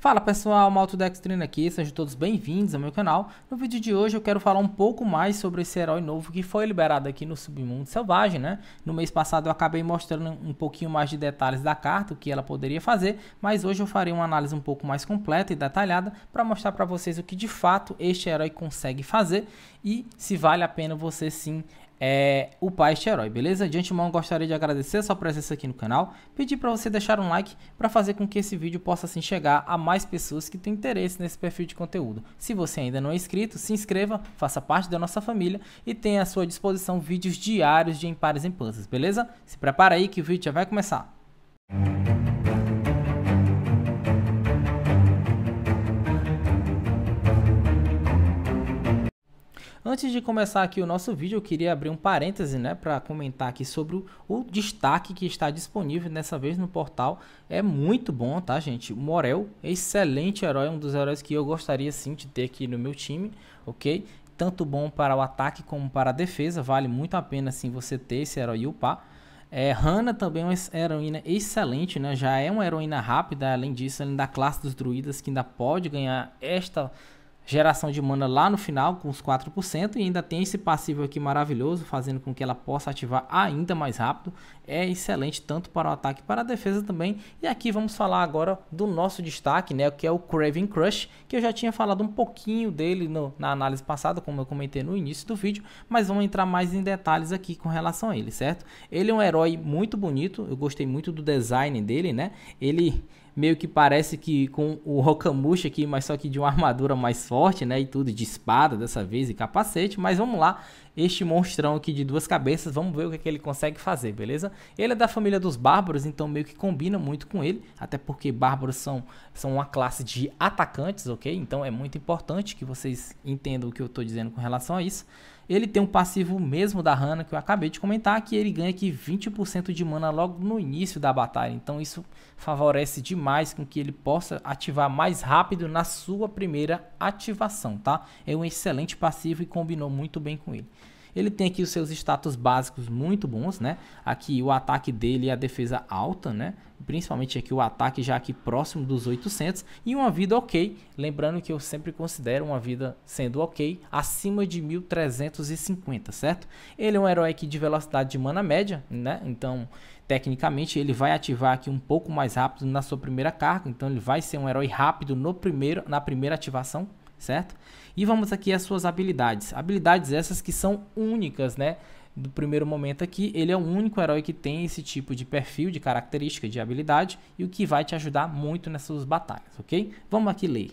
Fala pessoal, Malto Dextrina aqui, sejam todos bem-vindos ao meu canal. No vídeo de hoje eu quero falar um pouco mais sobre esse herói novo que foi liberado aqui no Submundo Selvagem, né? No mês passado eu acabei mostrando um pouquinho mais de detalhes da carta, o que ela poderia fazer, mas hoje eu farei uma análise um pouco mais completa e detalhada para mostrar para vocês o que de fato este herói consegue fazer e se vale a pena você sim é, pai este herói, beleza? De antemão gostaria de agradecer a sua presença aqui no canal, pedir para você deixar um like para fazer com que esse vídeo possa assim chegar a mais pessoas que têm interesse nesse perfil de conteúdo. Se você ainda não é inscrito, se inscreva, faça parte da nossa família e tenha à sua disposição vídeos diários de Empares em Puzzles, beleza? Se prepara aí que o vídeo já vai começar. Música Antes de começar aqui o nosso vídeo, eu queria abrir um parêntese né, para comentar aqui sobre o, o, destaque que está disponível dessa vez no portal. É muito bom, tá, gente? Morel, excelente herói, um dos heróis que eu gostaria sim de ter aqui no meu time, ok? Tanto bom para o ataque como para a defesa, vale muito a pena sim você ter esse herói e upar. É, também é uma heroína excelente, né? Já é uma heroína rápida, além disso, além da classe dos druidas, que ainda pode ganhar esta geração de mana lá no final, com os 4%, e ainda tem esse passivo aqui maravilhoso, fazendo com que ela possa ativar ainda mais rápido. É excelente tanto para o ataque para a defesa também. E aqui vamos falar agora do nosso destaque, né, que é o Craven Crush, que eu já tinha falado um pouquinho dele no, na análise passada, como eu comentei no início do vídeo, mas vamos entrar mais em detalhes aqui com relação a ele, certo? Ele é um herói muito bonito, eu gostei muito do design dele, né? Ele meio que parece que com o Rocamush aqui, mas só que de uma armadura mais forte, né, e tudo, de espada dessa vez e capacete, mas vamos lá, este monstrão aqui de duas cabeças, vamos ver o que, é que ele consegue fazer, beleza? Ele é da família dos bárbaros, então meio que combina muito com ele, até porque bárbaros são, são uma classe de atacantes, ok? Então é muito importante que vocês entendam o que eu estou dizendo com relação a isso. Ele tem um passivo mesmo da Hanna que eu acabei de comentar, que ele ganha aqui 20% de mana logo no início da batalha. Então isso favorece demais com que ele possa ativar mais rápido na sua primeira ativação, tá? É um excelente passivo e combinou muito bem com ele. Ele tem aqui os seus status básicos muito bons, né? Aqui o ataque dele e a defesa alta, né? Principalmente aqui o ataque já aqui próximo dos 800 e uma vida ok. Lembrando que eu sempre considero uma vida sendo ok acima de 1350, certo? Ele é um herói aqui de velocidade de mana média, né? Então tecnicamente ele vai ativar aqui um pouco mais rápido na sua primeira carga, então ele vai ser um herói rápido no primeiro, na primeira ativação, certo? E vamos aqui às suas habilidades. Habilidades essas que são únicas, né? Do primeiro momento aqui, ele é o único herói que tem esse tipo de perfil, de característica, de habilidade e o que vai te ajudar muito nessas batalhas, ok? Vamos aqui ler.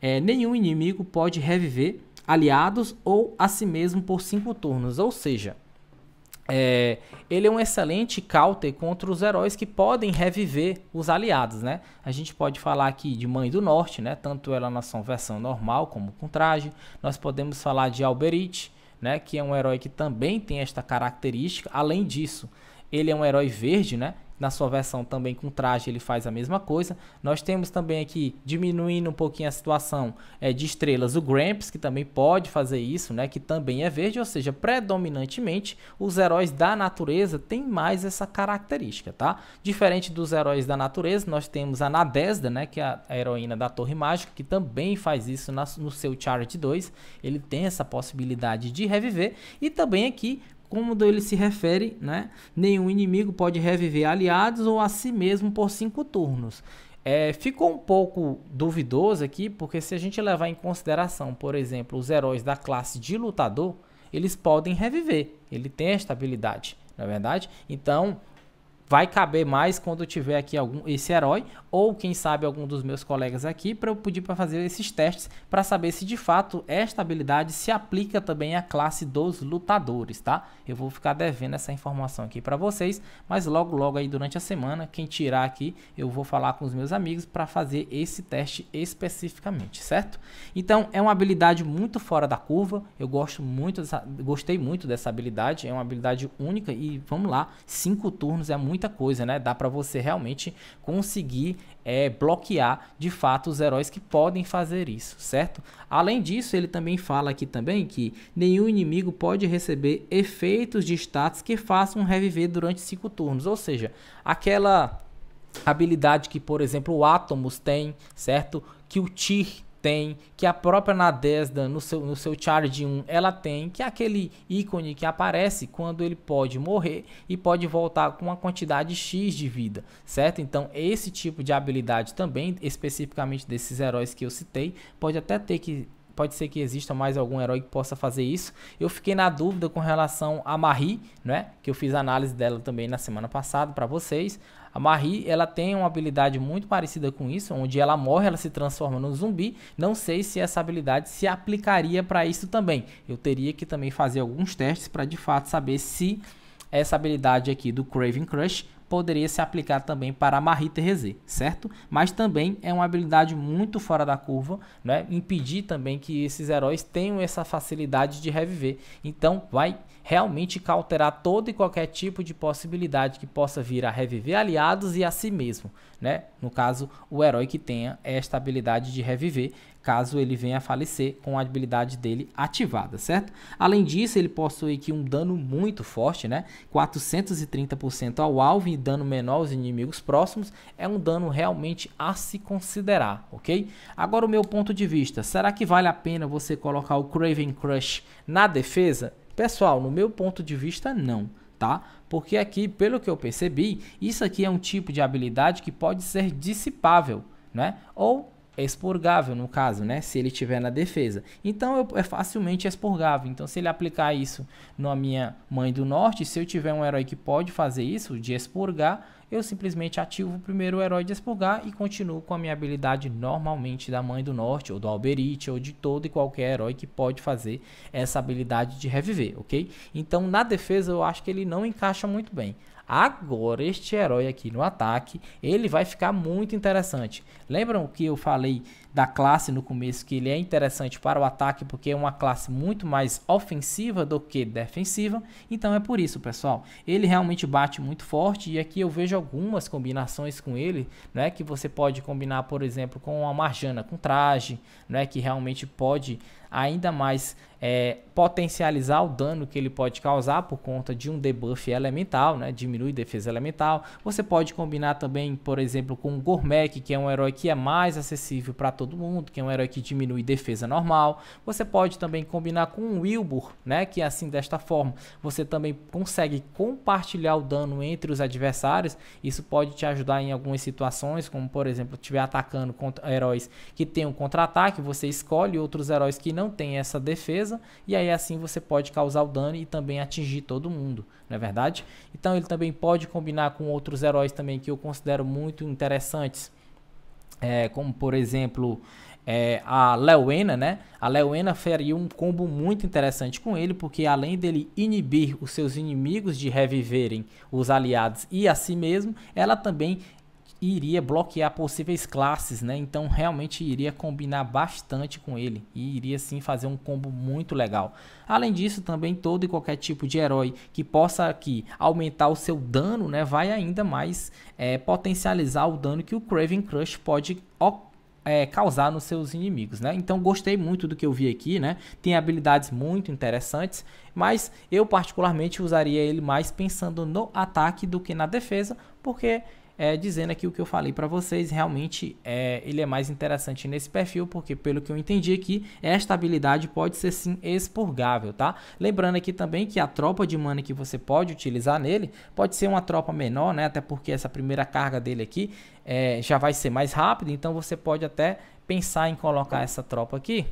É, nenhum inimigo pode reviver aliados ou a si mesmo por 5 turnos, ou seja, é, ele é um excelente counter contra os heróis que podem reviver os aliados, né? A gente pode falar aqui de Mãe do Norte, né? Tanto ela na sua versão normal como com traje. Nós podemos falar de Alberite, né? Que é um herói que também tem esta característica. Além disso, ele é um herói verde, né? na sua versão também com traje ele faz a mesma coisa. Nós temos também aqui, diminuindo um pouquinho a situação é, de estrelas, o Gramps, que também pode fazer isso, né? Que também é verde, ou seja, predominantemente os heróis da natureza têm mais essa característica, tá? Diferente dos heróis da natureza, nós temos a Nadesda, né? Que é a heroína da Torre Mágica, que também faz isso na, no seu Charge 2. Ele tem essa possibilidade de reviver. E também aqui como ele se refere, né? Nenhum inimigo pode reviver aliados ou a si mesmo por cinco turnos. É, ficou um pouco duvidoso aqui, porque se a gente levar em consideração, por exemplo, os heróis da classe de lutador, eles podem reviver. Ele tem esta habilidade, na é verdade. Então, vai caber mais quando eu tiver aqui algum esse herói ou quem sabe algum dos meus colegas aqui para eu pedir para fazer esses testes para saber se de fato esta habilidade se aplica também à classe dos lutadores, tá? Eu vou ficar devendo essa informação aqui para vocês, mas logo logo aí durante a semana, quem tirar aqui, eu vou falar com os meus amigos para fazer esse teste especificamente, certo? Então, é uma habilidade muito fora da curva. Eu gosto muito dessa, gostei muito dessa habilidade, é uma habilidade única e vamos lá, cinco turnos é muito muita coisa, né? Dá para você realmente conseguir é, bloquear de fato os heróis que podem fazer isso, certo? Além disso, ele também fala aqui também que nenhum inimigo pode receber efeitos de status que façam reviver durante cinco turnos, ou seja, aquela habilidade que, por exemplo, o Atomos tem, certo? Que o Tyr tem, que a própria Nadesda no seu, no seu Charge 1 ela tem, que é aquele ícone que aparece quando ele pode morrer e pode voltar com uma quantidade X de vida, certo? Então esse tipo de habilidade também, especificamente desses heróis que eu citei, pode até ter que pode ser que exista mais algum herói que possa fazer isso. Eu fiquei na dúvida com relação a Marie, né? Que eu fiz análise dela também na semana passada para vocês. A Marie, ela tem uma habilidade muito parecida com isso, onde ela morre, ela se transforma no zumbi. Não sei se essa habilidade se aplicaria para isso também. Eu teria que também fazer alguns testes para de fato saber se essa habilidade aqui do Craven Crush poderia se aplicar também para a Marie Therese, certo? Mas também é uma habilidade muito fora da curva, né? Impedir também que esses heróis tenham essa facilidade de reviver. Então, vai realmente cauterar todo e qualquer tipo de possibilidade que possa vir a reviver aliados e a si mesmo, né? No caso, o herói que tenha é esta habilidade de reviver, caso ele venha a falecer com a habilidade dele ativada, certo? Além disso, ele possui aqui um dano muito forte, né? 430% ao alvo e dano menor aos inimigos próximos, é um dano realmente a se considerar, ok? Agora o meu ponto de vista, será que vale a pena você colocar o Craven Crush na defesa? Pessoal, no meu ponto de vista, não, tá? Porque aqui, pelo que eu percebi, isso aqui é um tipo de habilidade que pode ser dissipável, né? Ou expurgável no caso, né? Se ele tiver na defesa. Então eu, é facilmente expurgável. Então se ele aplicar isso na minha mãe do norte, se eu tiver um herói que pode fazer isso de expurgar, eu simplesmente ativo o primeiro herói de expurgar e continuo com a minha habilidade normalmente da Mãe do Norte, ou do Alberite, ou de todo e qualquer herói que pode fazer essa habilidade de reviver, ok? Então na defesa eu acho que ele não encaixa muito bem. Agora, este herói aqui no ataque, ele vai ficar muito interessante. Lembram que eu falei da classe no começo que ele é interessante para o ataque porque é uma classe muito mais ofensiva do que defensiva. Então é por isso, pessoal. Ele realmente bate muito forte e aqui eu vejo algumas combinações com ele, né, que você pode combinar, por exemplo, com a Marjana com traje, né, que realmente pode ainda mais é, potencializar o dano que ele pode causar por conta de um debuff elemental, né? diminui defesa elemental. Você pode combinar também, por exemplo, com o Gourmet, que é um herói que é mais acessível para todo todo mundo, que é um herói que diminui defesa normal. Você pode também combinar com o Wilbur, né, que é assim desta forma você também consegue compartilhar o dano entre os adversários. Isso pode te ajudar em algumas situações, como por exemplo, estiver atacando contra heróis que tem um contra-ataque, você escolhe outros heróis que não têm essa defesa e aí assim você pode causar o dano e também atingir todo mundo, não é verdade? Então ele também pode combinar com outros heróis também que eu considero muito interessantes é, como por exemplo é, a Leuena, né? A Leuena faria um combo muito interessante com ele, porque além dele inibir os seus inimigos de reviverem os aliados e a si mesmo, ela também iria bloquear possíveis classes, né? Então realmente iria combinar bastante com ele e iria sim fazer um combo muito legal. Além disso, também todo e qualquer tipo de herói que possa aqui aumentar o seu dano, né? Vai ainda mais é, potencializar o dano que o Craven Crush pode é, causar nos seus inimigos, né? Então gostei muito do que eu vi aqui, né? Tem habilidades muito interessantes, mas eu particularmente usaria ele mais pensando no ataque do que na defesa, porque é, dizendo aqui o que eu falei para vocês. Realmente é, ele é mais interessante nesse perfil, porque pelo que eu entendi aqui, esta habilidade pode ser sim expurgável, tá? Lembrando aqui também que a tropa de mana que você pode utilizar nele pode ser uma tropa menor, né? Até porque essa primeira carga dele aqui é, já vai ser mais rápida, então você pode até pensar em colocar essa tropa aqui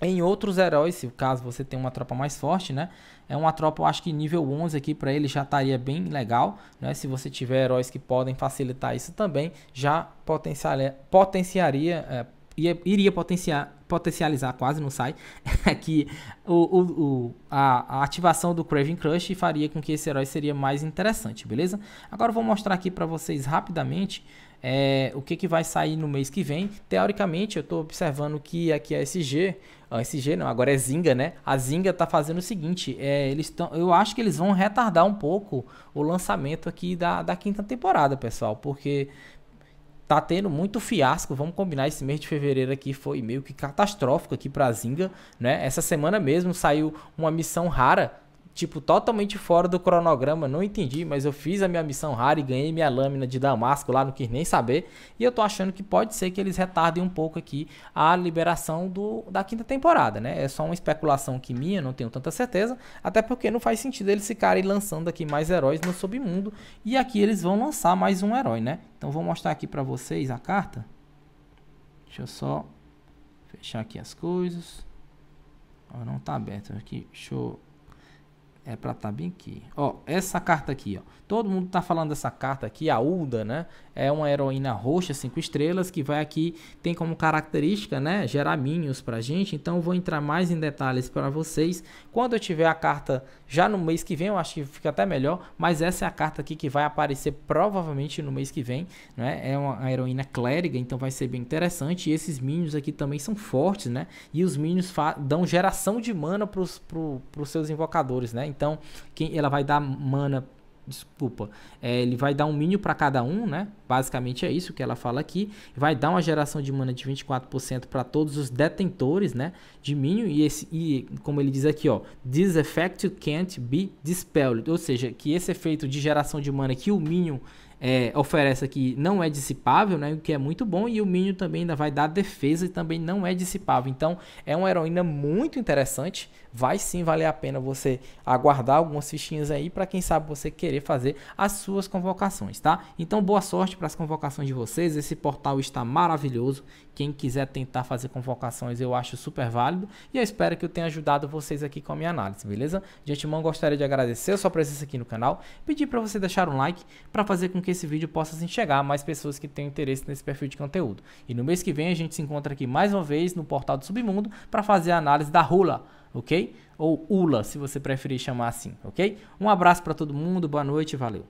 em outros heróis, se o caso você tem uma tropa mais forte, né? É uma tropa, eu acho que nível 11 aqui para ele já estaria bem legal, né? Se você tiver heróis que podem facilitar isso também, já potenciaria, potenciaria é, iria potenciar, potencializar, quase não sai, é que o, o, o a, a, ativação do Craven Crush faria com que esse herói seria mais interessante, beleza? Agora eu vou mostrar aqui para vocês rapidamente é, o que, que vai sair no mês que vem. Teoricamente, eu estou observando que aqui a é SG, a SG não, agora é Zinga, né? A Zinga está fazendo o seguinte, é, eles tão, eu acho que eles vão retardar um pouco o lançamento aqui da, da quinta temporada, pessoal, porque tá tendo muito fiasco, vamos combinar, esse mês de fevereiro aqui foi meio que catastrófico aqui a Zinga, né? Essa semana mesmo saiu uma missão rara tipo, totalmente fora do cronograma, não entendi, mas eu fiz a minha missão rara e ganhei minha lâmina de Damasco lá, não quis nem saber. E eu tô achando que pode ser que eles retardem um pouco aqui a liberação do, da quinta temporada, né? É só uma especulação que minha, não tenho tanta certeza, até porque não faz sentido eles ficarem lançando aqui mais heróis no submundo. E aqui eles vão lançar mais um herói, né? Então vou mostrar aqui pra vocês a carta. Deixa eu só fechar aqui as coisas. não tá aberto aqui, deixa eu é pra estar tá bem aqui. Ó, essa carta aqui, ó. Todo mundo tá falando dessa carta aqui, a Ulda, né? É uma heroína roxa, 5 estrelas, que vai aqui, tem como característica, né? Gerar minions pra gente. Então eu vou entrar mais em detalhes para vocês. Quando eu tiver a carta já no mês que vem, eu acho que fica até melhor. Mas essa é a carta aqui que vai aparecer provavelmente no mês que vem, né? É uma heroína clériga, então vai ser bem interessante. E esses minions aqui também são fortes, né? E os minions dão geração de mana pros, pro, pros seus invocadores, né? Então, quem ela vai dar mana desculpa, é, ele vai dar um mínimo para cada um, né? Basicamente é isso que ela fala aqui. Vai dar uma geração de mana de 24% para todos os detentores, né? De mínimo e esse e como ele diz aqui, ó, this effect can't be dispelled, ou seja, que esse efeito de geração de mana que o mínimo é, oferece aqui não é dissipável, né? O que é muito bom. E o Minho também ainda vai dar defesa e também não é dissipável. Então é uma heroína muito interessante. Vai sim valer a pena você aguardar algumas fichinhas aí para quem sabe você querer fazer as suas convocações, tá? Então boa sorte para as convocações de vocês. Esse portal está maravilhoso. Quem quiser tentar fazer convocações, eu acho super válido. E eu espero que eu tenha ajudado vocês aqui com a minha análise, beleza? De antemão, gostaria de agradecer a sua presença aqui no canal. Pedir para você deixar um like para fazer com que esse vídeo possa se assim enxergar a mais pessoas que tenham interesse nesse perfil de conteúdo. E no mês que vem, a gente se encontra aqui mais uma vez no portal do Submundo para fazer a análise da Rula ok? Ou ULA, se você preferir chamar assim, ok? Um abraço para todo mundo, boa noite, valeu.